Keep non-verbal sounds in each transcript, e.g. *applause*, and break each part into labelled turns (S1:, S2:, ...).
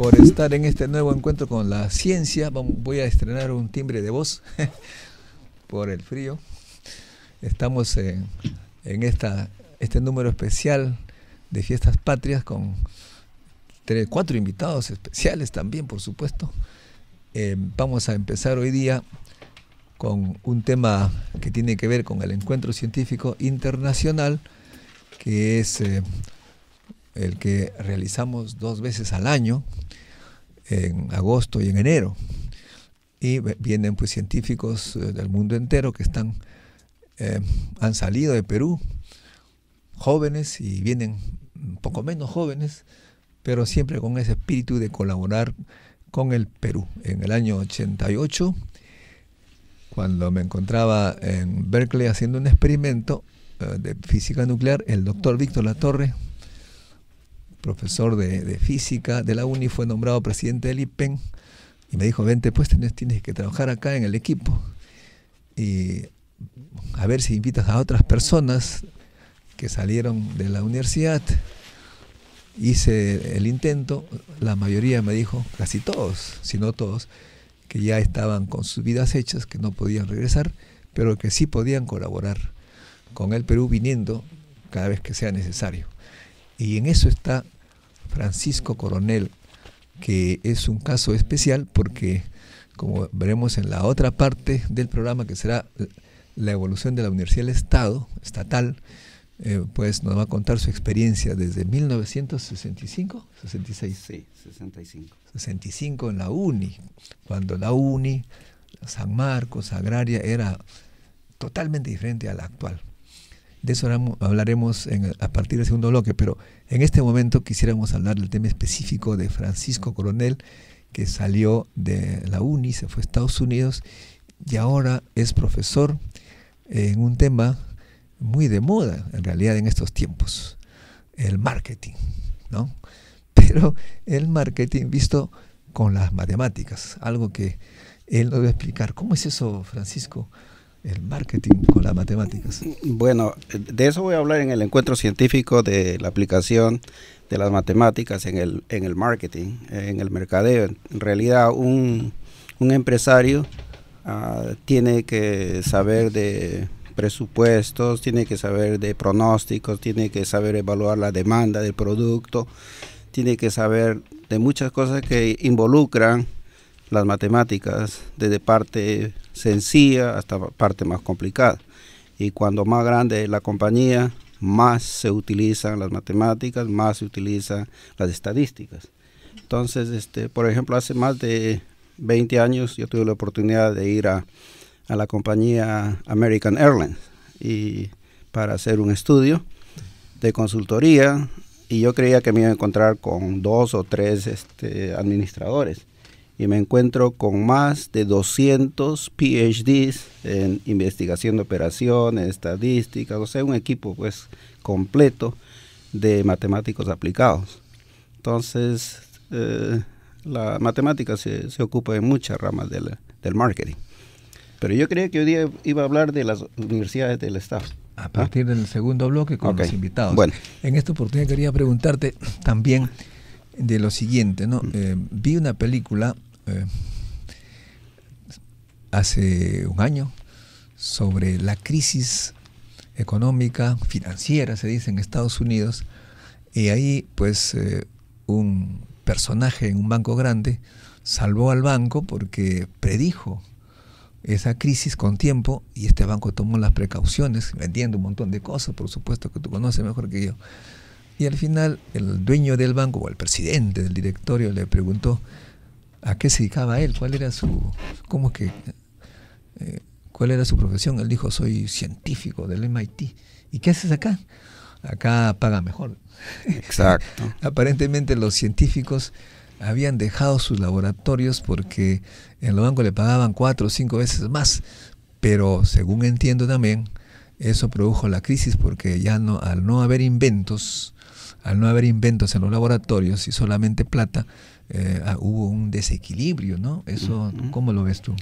S1: por estar en este nuevo encuentro con la ciencia. Voy a estrenar un timbre de voz *laughs* por el frío. Estamos en, esta, este número especial de Fiestas Patrias con tres, cuatro invitados especiales también, por supuesto. Eh, vamos a empezar hoy día con un tema que tiene que ver con el encuentro científico internacional, que es... Eh, el que realizamos dos veces al año, en agosto y en enero. Y vienen pues científicos eh, del mundo entero que están, eh, han salido de Perú, jóvenes y vienen un poco menos jóvenes, pero siempre con ese espíritu de colaborar con el Perú. En el año 88, cuando me encontraba en Berkeley haciendo un experimento eh, de física nuclear, el doctor Víctor Latorre, profesor de, física de la UNI, fue nombrado presidente del IPEN y me dijo, vente, pues tienes que trabajar acá en el equipo y a ver si invitas a otras personas que salieron de la universidad. Hice el intento, la mayoría me dijo, casi todos, si no todos, que ya estaban con sus vidas hechas, que no podían regresar, pero que sí podían colaborar con el Perú viniendo cada vez que sea necesario. Y en eso está Francisco Coronel, que es un caso especial porque, como veremos en la otra parte del programa, que será la evolución de la Universidad del Estado, estatal, eh, pues nos va a contar su experiencia desde 1965, 66. Sí, 65. 65 en la UNI, cuando la UNI, San Marcos, Agraria, era totalmente diferente a la actual. De eso hablaremos a partir del segundo bloque, pero en este momento quisiéramos hablar del tema específico de Francisco Coronel, que salió de la UNI, se fue a Estados Unidos y ahora es profesor en un tema muy de moda, en realidad en estos tiempos, el marketing, ¿no? *laughs* Pero el marketing visto con las matemáticas, algo que él nos va a explicar. ¿Cómo es eso, Francisco? el marketing con las matemáticas?
S2: Bueno, de eso voy a hablar en el encuentro científico de la aplicación de las matemáticas en el, en el marketing, en el mercadeo. En realidad, un, empresario ah, tiene que saber de presupuestos, tiene que saber de pronósticos, tiene que saber evaluar la demanda del producto, tiene que saber de muchas cosas que involucran las matemáticas, desde parte sencilla hasta parte más complicada. Y cuando más grande es la compañía, más se utilizan las matemáticas, más se utilizan las estadísticas. Entonces, este, por ejemplo, hace más de 20 años yo tuve la oportunidad de ir a, la compañía American Airlines y para hacer un estudio de consultoría y yo creía que me iba a encontrar con dos o tres este, administradores y me encuentro con más de 200 PhDs en investigación de operaciones, estadísticas, o sea, un equipo pues completo de matemáticos aplicados. Entonces, eh, la matemática se, ocupa de muchas ramas del marketing. Pero yo creía que hoy día iba a hablar de las universidades del Estado. A partir del segundo bloque con los invitados. Bueno.
S1: En esta oportunidad quería preguntarte también de lo siguiente, ¿no? Mm. Eh, vi una película eh, hace un año sobre la crisis económica, financiera, se dice, en Estados Unidos. Y ahí, pues, eh, un personaje en un banco grande salvó al banco porque predijo esa crisis con tiempo y este banco tomó las precauciones, vendiendo un montón de cosas, por supuesto que tú conoces mejor que yo. Y al final el dueño del banco o el presidente del directorio le preguntó, a qué se dedicaba él, cuál era su, cómo que, eh, cuál era su profesión. Él dijo, soy científico del MIT. ¿Y qué haces acá? Acá paga mejor. Exacto. *laughs* Aparentemente los científicos habían dejado sus laboratorios porque en los bancos le pagaban cuatro o cinco veces más. Pero según entiendo también, eso produjo la crisis porque ya no, al no haber inventos, al no haber inventos en los laboratorios y solamente plata, eh, ah, hubo un desequilibrio, ¿no? Eso, ¿cómo lo ves tú?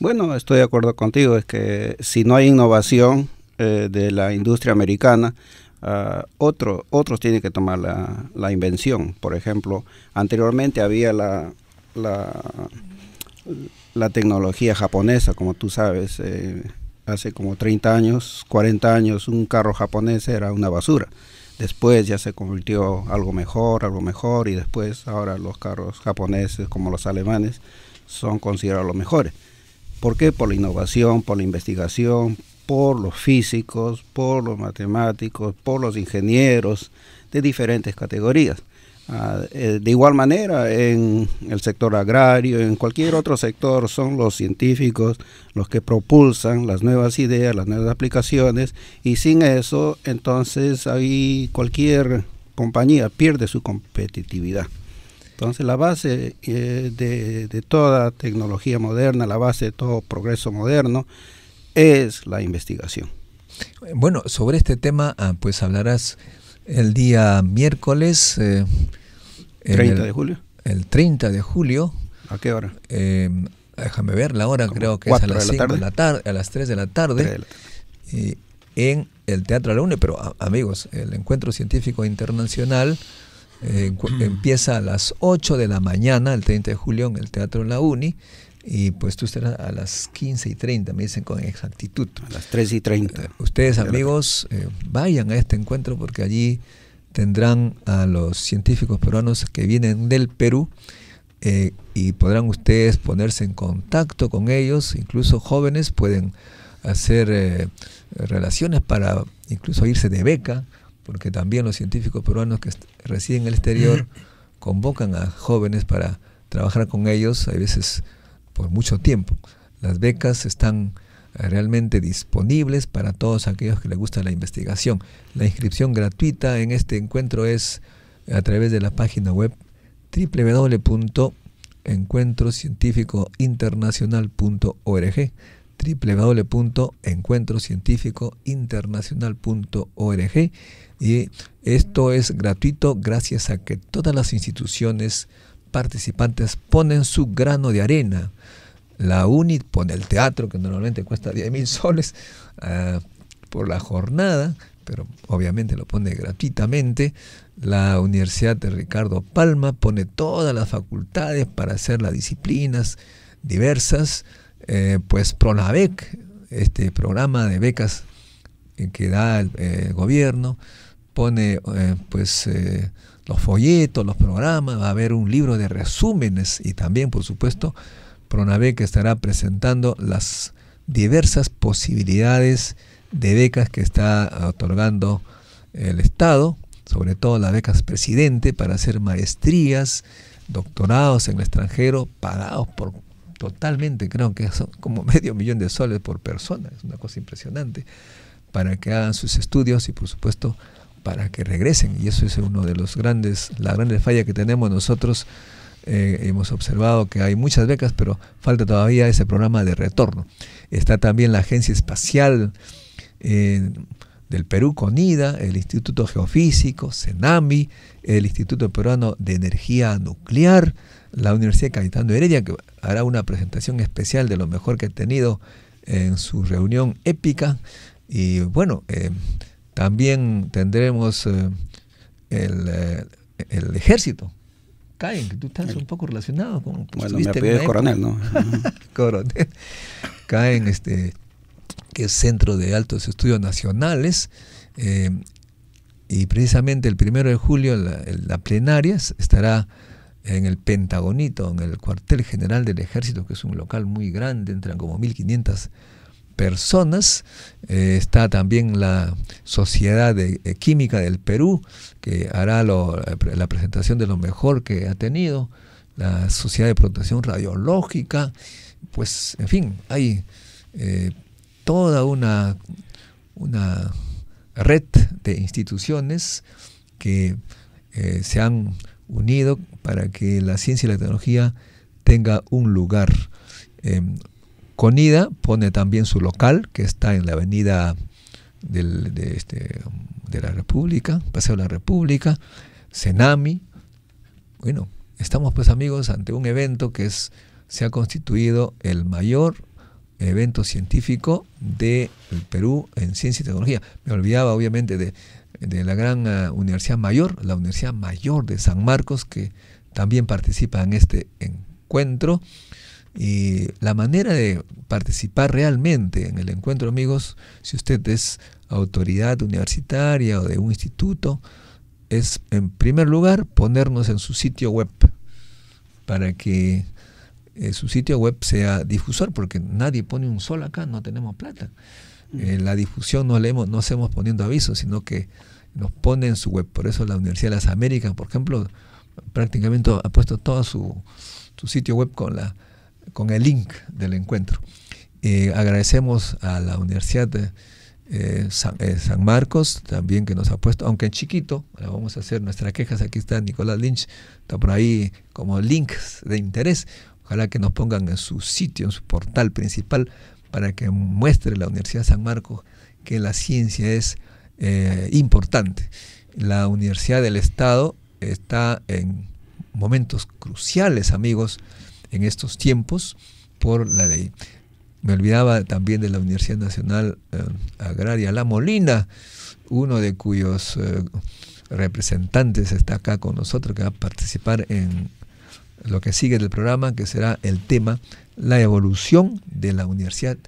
S2: Bueno, estoy de acuerdo contigo, es que si no hay innovación eh, de la industria americana, ah, otros tienen que tomar la, invención. Por ejemplo, anteriormente había la, tecnología japonesa, como tú sabes, eh, hace como 30 años, 40 años, un carro japonés era una basura después ya se convirtió algo mejor, algo mejor y después ahora los carros japoneses como los alemanes son considerados los mejores. ¿Por qué? Por la innovación, por la investigación, por los físicos, por los matemáticos, por los ingenieros de diferentes categorías. Ah, eh, de igual manera, en el sector agrario, en cualquier otro sector, son los científicos los que propulsan las nuevas ideas, las nuevas aplicaciones, y sin eso, entonces ahí cualquier compañía pierde su competitividad. Entonces la base eh, de, de, toda tecnología moderna, la base de todo progreso moderno, es la investigación.
S1: Bueno, sobre este tema, ah, pues hablarás el día miércoles. Eh, el, de 30 de julio. ¿A qué hora? Em, déjame ver la hora, creo que es a las, de la tarde, a las 3 de la tarde, en el Teatro la Uni, pero amigos, el Encuentro Científico Internacional eh, mm. empieza a las 8 de la mañana, el 30 de julio, en el Teatro la UNI, y pues tú estarás a las 15 y 30, me dicen con exactitud. A las 3
S2: y 30. Eh, ustedes, amigos,
S1: eh, vayan a este encuentro porque allí tendrán a los científicos peruanos que vienen del Perú eh, y podrán ustedes ponerse en contacto con ellos, incluso jóvenes pueden hacer relaciones para incluso irse de beca, porque también los científicos peruanos que residen en el exterior *clears throat* convocan a jóvenes para trabajar con ellos, Hay veces por mucho tiempo. Las becas están eh, realmente disponibles para todos aquellos que les gusta la investigación. La inscripción gratuita en este encuentro es a través de la página web www.encuentrocientificointernacional.org www.encuentrocientificointernacional.org y esto es gratuito gracias a que todas las instituciones participantes ponen su grano de arena. La UNIT pone el teatro, que normalmente cuesta 10 mil soles ah, por la jornada, pero obviamente lo pone gratuitamente. La Universidad de Ricardo Palma pone todas las facultades para hacer las disciplinas diversas. Eh, pues PRONAVEC, este programa de becas que da el, eh, gobierno, pone eh, pues los folletos, los programas, va a haber un libro de resúmenes y también, por supuesto, Pronabé que estará presentando las diversas posibilidades de becas que está otorgando el Estado, sobre todo las becas presidente para hacer maestrías, doctorados en el extranjero, pagados por totalmente, creo que son como *laughs* medio millón de soles por persona, es una cosa impresionante, para que hagan sus estudios y por supuesto para que regresen. Y eso es uno de los grandes, la grande falla que tenemos nosotros. Eh, hemos observado que hay muchas becas, pero falta todavía ese programa de retorno. Está también la Agencia Espacial eh, del Perú, CONIDA, el Instituto Geofísico, CENAMI, el Instituto Peruano de Energía Nuclear, la Universidad de Heredia, que hará una presentación especial de lo mejor que ha tenido en su reunión épica. Y bueno, eh, también tendremos eh, eh, el, ejército. Caen, que tú estás un poco relacionado con... Pues, bueno, me en coronel, ¿no? *laughs* coronel. Caen, este, que es Centro de Altos Estudios Nacionales. Eh, y precisamente el primero de julio la, la plenaria estará en el Pentagonito, en el cuartel general del ejército, que es un local muy grande, entran como 1500 personas. Eh, está también la Sociedad de eh, Química del Perú, que hará eh, la presentación de lo mejor que ha tenido, la Sociedad de Protección Radiológica, pues, en fin, hay toda una, una red de instituciones que se han unido para que la ciencia y la tecnología tenga un lugar Conida pone también su local, que está en la avenida este, de, la República, Paseo de la República, Senami. Bueno, estamos pues amigos ante un evento que es, se ha constituido el mayor evento científico del de Perú en ciencia y tecnología. Me olvidaba obviamente de, la gran ah, Universidad Mayor, la Universidad Mayor de San Marcos, que también participa en este encuentro. Y la manera de participar realmente en el encuentro, amigos, si usted es autoridad universitaria o de un instituto, es en primer lugar ponernos en su sitio web para que eh, su sitio web sea difusor, porque nadie pone un sol acá, no tenemos plata. Mm. Eh, la difusión no leemos, no hacemos poniendo avisos, sino que nos pone en su web. Por eso la Universidad de las Américas, por ejemplo, prácticamente ha puesto todo su sitio web con la con el link del encuentro. Eh, agradecemos a la Universidad de, eh, eh, San, Marcos también que nos ha puesto, aunque en chiquito, vamos a hacer nuestras quejas, aquí está Nicolás Lynch, está por ahí como links de interés, ojalá que nos pongan en su sitio, en su portal principal, para que muestre la Universidad de San Marcos que la ciencia es importante. La Universidad del Estado está en momentos cruciales, amigos, en estos tiempos por la ley. Me olvidaba también de la Universidad Nacional eh, Agraria La Molina, uno de cuyos eh, representantes está acá con nosotros, que va a participar en lo que sigue del programa, que será el tema la evolución de la universidad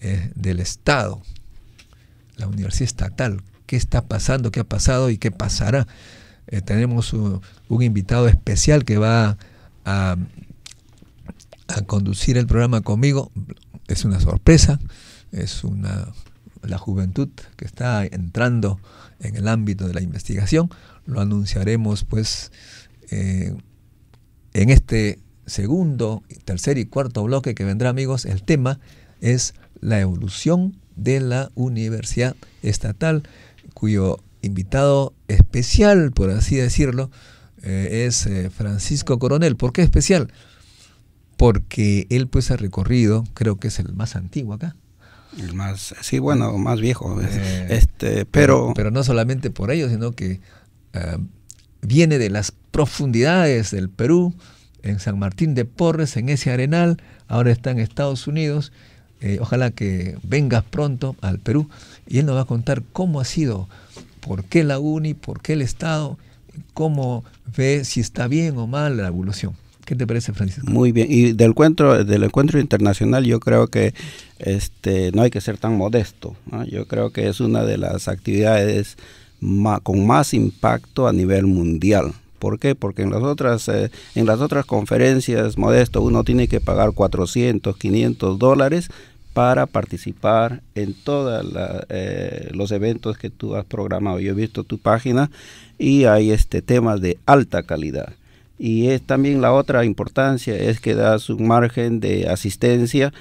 S1: eh, del Estado, la universidad estatal, qué está pasando, qué ha pasado y qué pasará. tenemos un, invitado especial que va a, a conducir el programa conmigo. Es una sorpresa, es una la juventud que está entrando en el ámbito de la investigación. Lo anunciaremos pues eh, en este segundo, tercer y cuarto bloque que vendrá amigos. El tema es la evolución de la universidad estatal, cuyo invitado especial, por así decirlo, eh, es eh, Francisco Coronel. ¿Por qué especial? porque él pues ha recorrido, creo que es el más antiguo acá.
S2: El más, sí, bueno, más
S1: viejo. Eh, eh, este, pero, pero no solamente por ello, sino que eh, viene de las profundidades del Perú, en San Martín de Porres, en ese arenal, ahora está en Estados Unidos. ojalá que vengas pronto al Perú y él nos va a contar cómo ha sido, por qué la UNI, por qué el Estado, cómo ve si está bien o mal la evolución. ¿Qué te parece, Francisco?
S2: Muy bien. Y del encuentro, del encuentro internacional, yo creo que este, no hay que ser tan modesto. Yo creo que es una de las actividades con más impacto a nivel mundial. ¿Por qué? Porque en las otras, eh, en las otras conferencias, modesto, uno tiene que pagar 400, 500 dólares para participar en todos eh, los eventos que tú has programado. Yo he visto tu página y hay este temas de alta calidad y es también la otra importancia es que da su margen de asistencia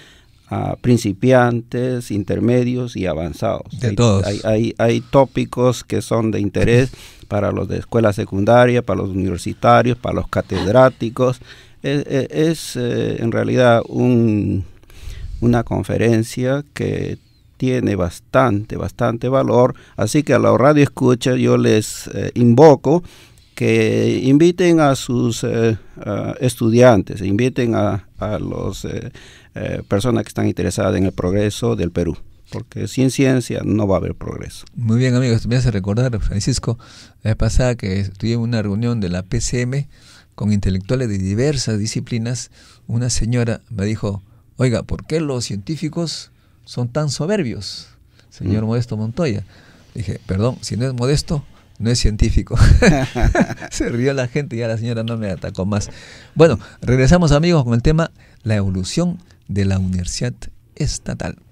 S2: a principiantes, intermedios y avanzados. De hay, todos. Hay, hay, tópicos que son de interés *laughs* para los de escuela secundaria, para los universitarios, para los catedráticos. E, e, es, eh, en realidad un, una conferencia que tiene bastante, bastante valor. Así que a la radio escucha yo les eh, invoco que inviten a sus eh, estudiantes, inviten a, a las eh, eh, personas que están interesadas en el progreso del Perú, porque sin ciencia no va a haber progreso.
S1: Muy bien, amigos, me hace recordar, Francisco, la pasada que estuve una reunión de la PCM con intelectuales de diversas disciplinas, una señora me dijo, oiga, ¿por qué los científicos son tan soberbios, señor mm. Modesto Montoya? Dije, perdón, si no es modesto, no es científico. *laughs* *laughs* Se rió la gente y ya la señora no me atacó más. Bueno, regresamos amigos con el tema la evolución de la universidad estatal.